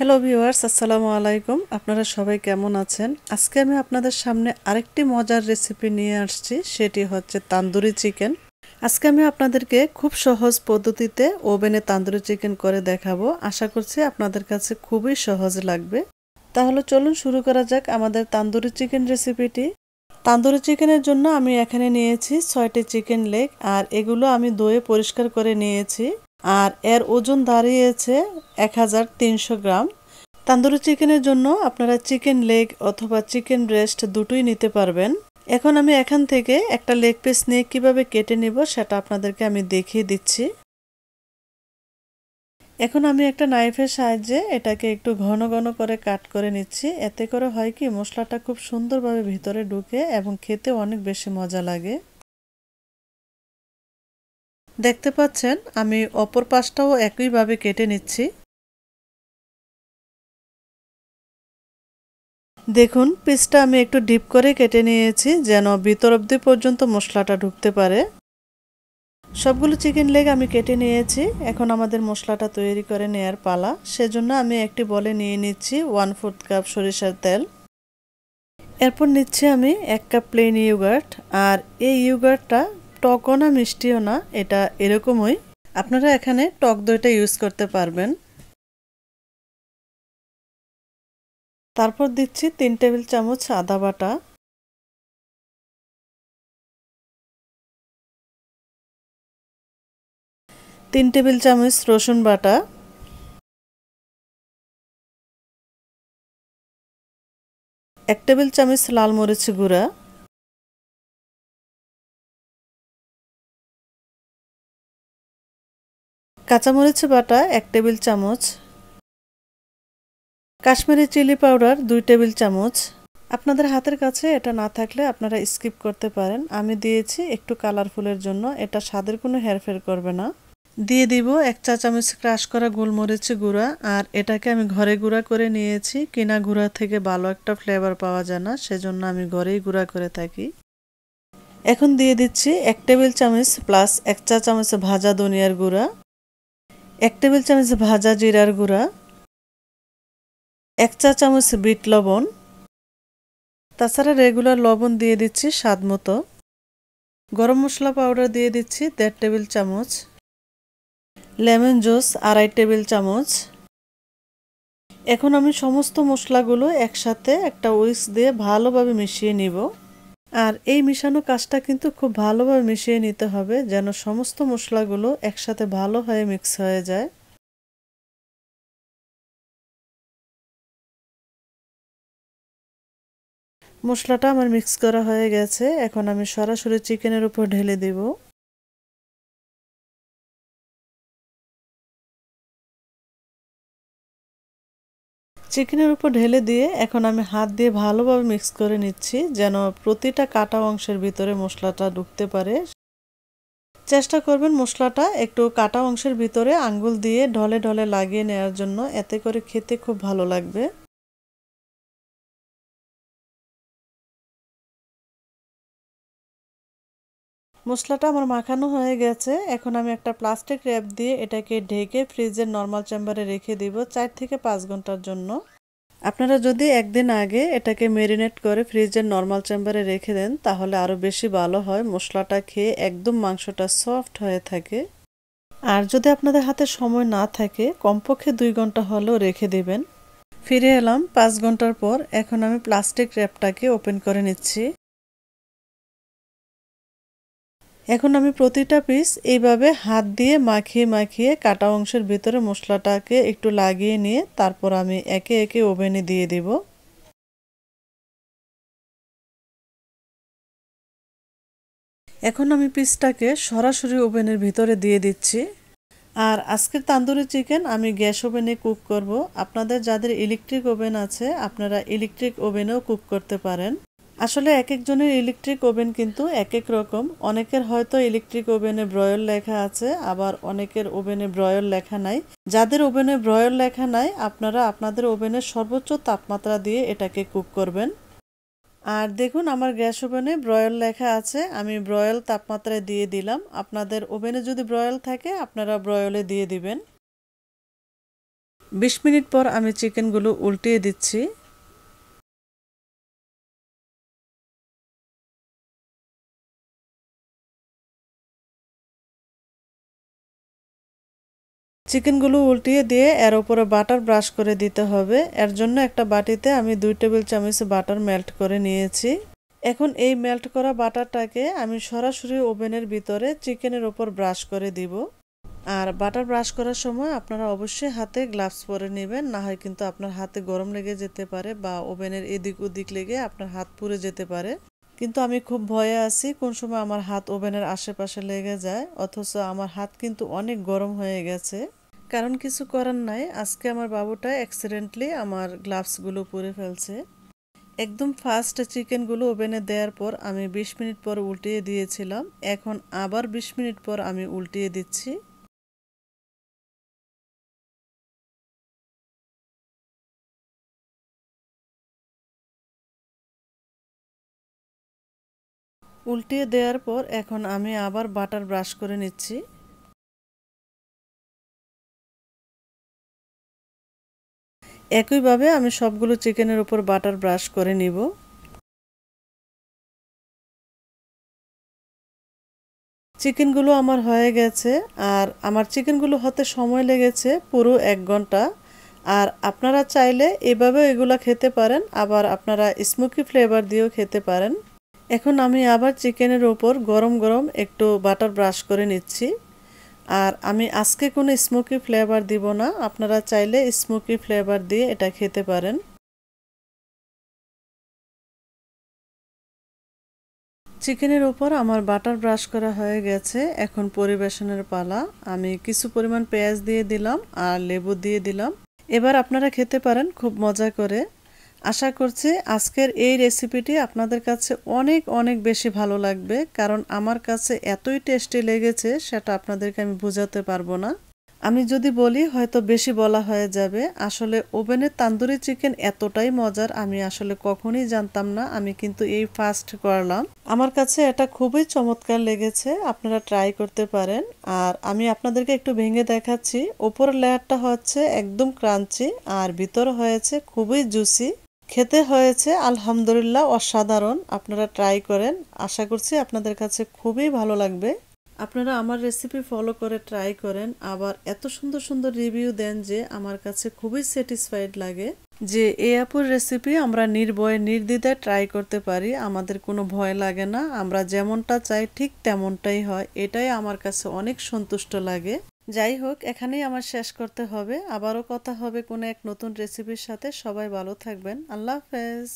hello viewers আসসালামু আলাইকুম আপনারা সবাই কেমন আছেন আজকে আমি আপনাদের সামনে আরেকটি মজার রেসিপি নিয়ে আসছি সেটি হচ্ছে তান্দুরি চিকেন আজকে আমি আপনাদেরকে খুব সহজ পদ্ধতিতে ওভেনে তান্দুরি চিকেন করে দেখাবো আশা করছি আপনাদের কাছে খুবই সহজ লাগবে তাহলে চলুন শুরু করা যাক আমাদের তান্দুরি চিকেন রেসিপিটি তান্দুরি চিকেনের জন্য আমি এখানে নিয়েছি ছয়টি চিকেন লেগ আর এগুলো আমি দইয়ে পরিষ্কার করে নিয়েছি আর এর ওজন দাঁড়িয়েছে এক হাজার তিনশো গ্রাম তান্দুরি চিকেনের জন্য আপনারা চিকেন লেগ অথবা চিকেন ব্রেস্ট দুটোই নিতে পারবেন এখন আমি এখান থেকে একটা লেগ পিস নিয়ে কিভাবে কেটে নেব সেটা আপনাদেরকে আমি দেখিয়ে দিচ্ছি এখন আমি একটা নাইফের সাহায্যে এটাকে একটু ঘন ঘন করে কাট করে নিচ্ছি এতে করে হয় কি মশলাটা খুব সুন্দরভাবে ভিতরে ঢুকে এবং খেতে অনেক বেশি মজা লাগে দেখতে পাচ্ছেন আমি অপর পাশটাও একইভাবে কেটে নিচ্ছি দেখুন পিসটা আমি একটু ডিপ করে কেটে নিয়েছি যেন ভিতর অব্দি পর্যন্ত মশলাটা ঢুকতে পারে সবগুলো চিকেন লেগ আমি কেটে নিয়েছি এখন আমাদের মশলাটা তৈরি করে নেয়ার পালা সেজন্য আমি একটি বলে নিয়ে নিচ্ছি ওয়ান ফোর্থ কাপ সরিষার তেল এরপর নিচ্ছি আমি এক কাপ প্লেন ইউগার্ট আর এই ইউগার্টটা টকও না মিষ্টিও না এটা এরকমই আপনারা এখানে টক দইটা ইউজ করতে পারবেন তারপর দিচ্ছি তিন টেবিল চামচ আদা বাটা তিন টেবিল চামচ রসুন বাটা এক টেবিল চামচ লাল মরিচ গুঁড়া কাঁচামরিচ বাটা এক টেবিল চামচ কাশ্মীরি চিলি পাউডার দুই টেবিল চামচ আপনাদের হাতের কাছে এটা না থাকলে আপনারা স্কিপ করতে পারেন আমি দিয়েছি একটু কালারফুলের জন্য এটা স্বাদের কোনো হেরফের করবে না দিয়ে দিব এক চা চামচ ক্রাশ করা গোলমরিচ গুঁড়া আর এটাকে আমি ঘরে গুঁড়া করে নিয়েছি কিনা গুঁড়া থেকে ভালো একটা ফ্লেভার পাওয়া যায় না সেজন্য আমি ঘরেই গুঁড়া করে থাকি এখন দিয়ে দিচ্ছি এক টেবিল চামচ প্লাস এক চা চামচ ভাজা ধনিয়ার গুঁড়া এক টেবিল চামচ ভাজা জিরার গুঁড়া এক চা চামচ বিট লবণ তাছাড়া রেগুলার লবণ দিয়ে দিচ্ছি স্বাদ মতো গরম মশলা পাউডার দিয়ে দিচ্ছি দেড় টেবিল চামচ লেমন জুস আড়াই টেবিল চামচ এখন আমি সমস্ত মশলাগুলো একসাথে একটা উইক্স দিয়ে ভালোভাবে মিশিয়ে নিব আর এই মিশানো কাজটা কিন্তু খুব ভালোভাবে মিশিয়ে নিতে হবে যেন সমস্ত মশলাগুলো একসাথে ভালো হয়ে মিক্স হয়ে যায় মশলাটা আমার মিক্স করা হয়ে গেছে এখন আমি সরাসরি চিকেনের উপর ঢেলে দেবো চিকেনের উপর ঢেলে দিয়ে এখন আমি হাত দিয়ে ভালোভাবে মিক্স করে নিচ্ছি যেন প্রতিটা কাটা অংশের ভিতরে মশলাটা ঢুকতে পারে চেষ্টা করবেন মশলাটা একটু কাটা অংশের ভিতরে আঙ্গুল দিয়ে ঢলে ঢলে লাগিয়ে নেওয়ার জন্য এতে করে খেতে খুব ভালো লাগবে মশলাটা আমার মাখানো হয়ে গেছে এখন আমি একটা প্লাস্টিক র্যাপ দিয়ে এটাকে ঢেকে ফ্রিজের নর্মাল চেম্বারে রেখে দিব চার থেকে পাঁচ ঘন্টার জন্য আপনারা যদি একদিন আগে এটাকে ম্যারিনেট করে ফ্রিজের নর্মাল চেম্বারে রেখে দেন তাহলে আরও বেশি ভালো হয় মশলাটা খেয়ে একদম মাংসটা সফট হয়ে থাকে আর যদি আপনাদের হাতে সময় না থাকে কমপক্ষে দুই ঘন্টা হলেও রেখে দেবেন ফিরে এলাম পাঁচ ঘন্টার পর এখন আমি প্লাস্টিক র্যাপটাকে ওপেন করে নিচ্ছি এখন আমি প্রতিটা পিস এইভাবে হাত দিয়ে মাখিয়ে মাখিয়ে কাটা অংশের ভিতরে মশলাটাকে একটু লাগিয়ে নিয়ে তারপর আমি একে একে ওভেনে দিয়ে দেবো এখন আমি পিসটাকে সরাসরি ওভেনের ভিতরে দিয়ে দিচ্ছি আর আজকের তান্দুরি চিকেন আমি গ্যাস ওভেনে কুক করব আপনাদের যাদের ইলেকট্রিক ওভেন আছে আপনারা ইলেকট্রিক ওভেনেও কুক করতে পারেন আসলে এক একজনের ইলেকট্রিক ওভেন কিন্তু এক এক রকম অনেকের হয়তো ইলেকট্রিক ওভেনে ব্রয়ল লেখা আছে আবার অনেকের ওভেনে ব্রয়ল লেখা নাই যাদের ওভেনে ব্রয়ল লেখা নাই আপনারা আপনাদের ওভেনের সর্বোচ্চ তাপমাত্রা দিয়ে এটাকে কুক করবেন আর দেখুন আমার গ্যাস ওভেনে ব্রয়ল লেখা আছে আমি ব্রয়েল তাপমাত্রায় দিয়ে দিলাম আপনাদের ওভেনে যদি ব্রয়েল থাকে আপনারা ব্রয়েলে দিয়ে দিবেন বিশ মিনিট পর আমি চিকেনগুলো উল্টিয়ে দিচ্ছি চিকেনগুলো উল্টিয়ে দিয়ে এর উপরে বাটার ব্রাশ করে দিতে হবে এর জন্য একটা বাটিতে আমি দুই টেবিল চামচ বাটার মেল্ট করে নিয়েছি এখন এই মেল্ট করা বাটারটাকে আমি সরাসরি ওভেনের ভিতরে চিকেনের ওপর ব্রাশ করে দিব আর বাটার ব্রাশ করার সময় আপনারা অবশ্যই হাতে গ্লাভস পরে নেবেন না হয় কিন্তু আপনার হাতে গরম লেগে যেতে পারে বা ওভেনের এদিক ওদিক লেগে আপনার হাত পুড়ে যেতে পারে কিন্তু আমি খুব ভয়ে আছি কোন সময় আমার হাত ওভেনের আশেপাশে লেগে যায় অথচ আমার হাত কিন্তু অনেক গরম হয়ে গেছে কারণ কিছু করার নাই আজকে আমার বাবুটা অ্যাক্সিডেন্টলি আমার গ্লাভসগুলো পরে ফেলছে একদম ফার্স্ট চিকেনগুলো ওভেনে দেওয়ার পর আমি বিশ মিনিট পর উল্টিয়ে দিয়েছিলাম এখন আবার বিশ মিনিট পর আমি উল্টিয়ে দিচ্ছি উল্টিয়ে দেওয়ার পর এখন আমি আবার বাটার ব্রাশ করে নিচ্ছি একইভাবে আমি সবগুলো চিকেনের উপর বাটার ব্রাশ করে নিব চিকেনগুলো আমার হয়ে গেছে আর আমার চিকেনগুলো হতে সময় লেগেছে পুরো এক ঘন্টা আর আপনারা চাইলে এভাবে এগুলো খেতে পারেন আবার আপনারা স্মোকি ফ্লেভার দিয়েও খেতে পারেন এখন আমি আবার চিকেনের ওপর গরম গরম একটু বাটার ব্রাশ করে নিচ্ছি আর আমি আজকে কোনো স্মোকি ফ্লেভার দিব না আপনারা চাইলে স্মোকি ফ্লেভার দিয়ে এটা খেতে পারেন চিকেনের ওপর আমার বাটার ব্রাশ করা হয়ে গেছে এখন পরিবেশনের পালা আমি কিছু পরিমাণ পেঁয়াজ দিয়ে দিলাম আর লেবু দিয়ে দিলাম এবার আপনারা খেতে পারেন খুব মজা করে আশা করছি আজকের এই রেসিপিটি আপনাদের কাছে অনেক অনেক বেশি ভালো লাগবে কারণ আমার কাছে এতই টেস্টি লেগেছে সেটা আপনাদেরকে আমি বোঝাতে পারবো না আমি যদি বলি হয়তো বেশি বলা হয়ে যাবে আসলে ওভেনের তান্দুরি চিকেন এতটাই মজার আমি আসলে কখনই জানতাম না আমি কিন্তু এই ফার্স্ট করলাম আমার কাছে এটা খুবই চমৎকার লেগেছে আপনারা ট্রাই করতে পারেন আর আমি আপনাদেরকে একটু ভেঙে দেখাচ্ছি ওপর লেয়ারটা হচ্ছে একদম ক্রাঞ্চি আর ভিতর হয়েছে খুবই জুসি খেতে হয়েছে আলহামদুলিল্লাহ অসাধারণ আপনারা ট্রাই করেন আশা করছি আপনাদের কাছে খুবই ভালো লাগবে আপনারা আমার রেসিপি ফলো করে ট্রাই করেন আবার এত সুন্দর সুন্দর রিভিউ দেন যে আমার কাছে খুবই স্যাটিসফাইড লাগে যে এ আপুর রেসিপি আমরা নির্ভয়ে নির্দ্বিধায় ট্রাই করতে পারি আমাদের কোনো ভয় লাগে না আমরা যেমনটা চাই ঠিক তেমনটাই হয় এটাই আমার কাছে অনেক সন্তুষ্ট লাগে যাই হোক এখানেই আমার শেষ করতে হবে আবারও কথা হবে কোনো এক নতুন রেসিপির সাথে সবাই ভালো থাকবেন আল্লাহ হাফেজ